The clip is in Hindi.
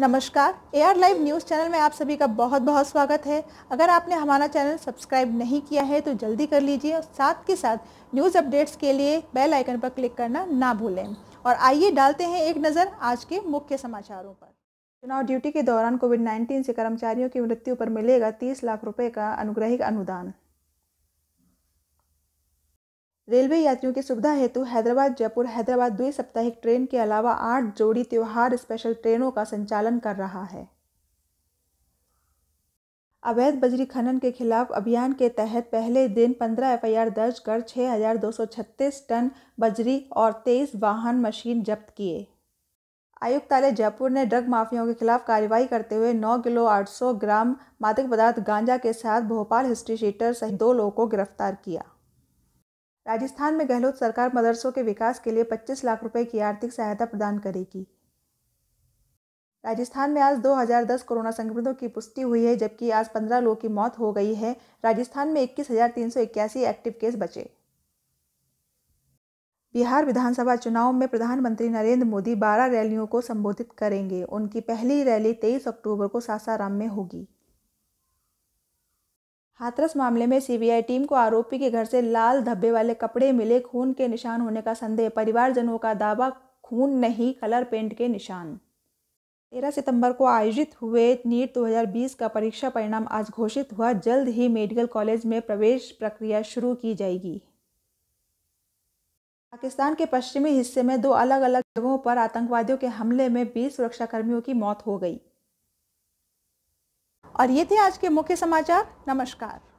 नमस्कार A R live news channel में आप सभी का बहुत बहुत स्वागत है अगर आपने हमारा चैनल सब्सक्राइब नहीं किया है तो जल्दी कर लीजिए और साथ के साथ न्यूज़ अपडेट्स के लिए बेल आइकन पर क्लिक करना ना भूलें और आइए डालते हैं एक नज़र आज के मुख्य समाचारों पर चुनाव ड्यूटी के दौरान कोविड नाइन्टीन से कर्मचारियों की मृत्यु पर मिलेगा तीस लाख रुपये का अनुग्रहिक अनुदान रेलवे यात्रियों की सुविधा हेतु हैदराबाद जयपुर हैदराबाद द्वि साप्ताहिक ट्रेन के अलावा आठ जोड़ी त्यौहार स्पेशल ट्रेनों का संचालन कर रहा है अवैध बजरी खनन के खिलाफ अभियान के तहत पहले दिन 15 एफआईआर दर्ज कर 6,236 टन बजरी और 23 वाहन मशीन जब्त किए आयुक्तालय जयपुर ने ड्रग माफियाओं के खिलाफ कार्रवाई करते हुए 9 किलो 800 ग्राम मादक पदार्थ गांजा के साथ भोपाल हिस्ट्री शीटर सहित दो लोगों को गिरफ्तार किया राजस्थान में गहलोत सरकार मदरसों के विकास के लिए 25 लाख रुपए की आर्थिक सहायता प्रदान करेगी राजस्थान में आज 2010 कोरोना संक्रमितों की पुष्टि हुई है जबकि आज 15 लोगों की मौत हो गई है राजस्थान में इक्कीस एक्टिव केस बचे बिहार विधानसभा चुनाव में प्रधानमंत्री नरेंद्र मोदी 12 रैलियों को संबोधित करेंगे उनकी पहली रैली 23 अक्टूबर को सासाराम में होगी हाथरस मामले में सीबीआई टीम को आरोपी के घर से लाल धब्बे वाले कपड़े मिले खून के निशान होने का संदेह परिवारजनों का दावा खून नहीं कलर पेंट के निशान तेरह सितंबर को आयोजित हुए नीट 2020 का परीक्षा परिणाम आज घोषित हुआ जल्द ही मेडिकल कॉलेज में प्रवेश प्रक्रिया शुरू की जाएगी पाकिस्तान के पश्चिमी हिस्से में दो अलग अलग जगहों पर आतंकवादियों के हमले में 20 सुरक्षाकर्मियों की मौत हो गई और ये थे आज के मुख्य समाचार नमस्कार